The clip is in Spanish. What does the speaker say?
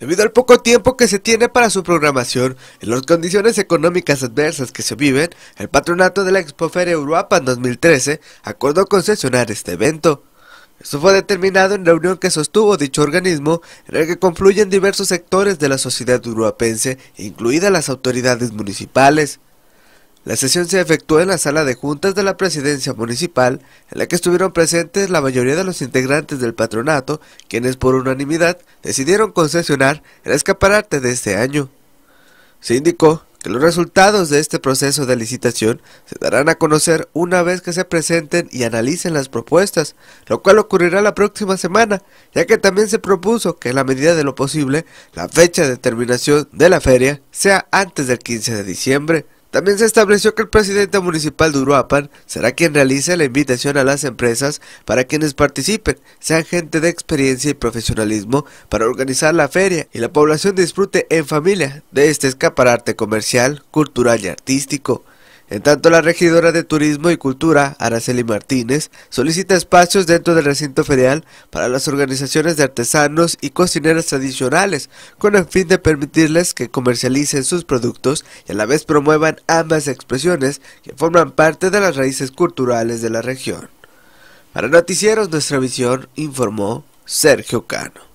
Debido al poco tiempo que se tiene para su programación, en las condiciones económicas adversas que se viven, el patronato de la Expoferia europa en 2013 acordó concesionar este evento. Esto fue determinado en la reunión que sostuvo dicho organismo, en el que confluyen diversos sectores de la sociedad uruapense, incluidas las autoridades municipales. La sesión se efectuó en la sala de juntas de la presidencia municipal, en la que estuvieron presentes la mayoría de los integrantes del patronato, quienes por unanimidad decidieron concesionar el escaparate de este año. Se indicó que los resultados de este proceso de licitación se darán a conocer una vez que se presenten y analicen las propuestas, lo cual ocurrirá la próxima semana, ya que también se propuso que en la medida de lo posible la fecha de terminación de la feria sea antes del 15 de diciembre. También se estableció que el presidente municipal de Uruapan será quien realice la invitación a las empresas para quienes participen, sean gente de experiencia y profesionalismo para organizar la feria y la población disfrute en familia de este escaparate comercial, cultural y artístico. En tanto, la regidora de Turismo y Cultura, Araceli Martínez, solicita espacios dentro del recinto ferial para las organizaciones de artesanos y cocineras tradicionales, con el fin de permitirles que comercialicen sus productos y a la vez promuevan ambas expresiones que forman parte de las raíces culturales de la región. Para Noticieros Nuestra Visión informó Sergio Cano.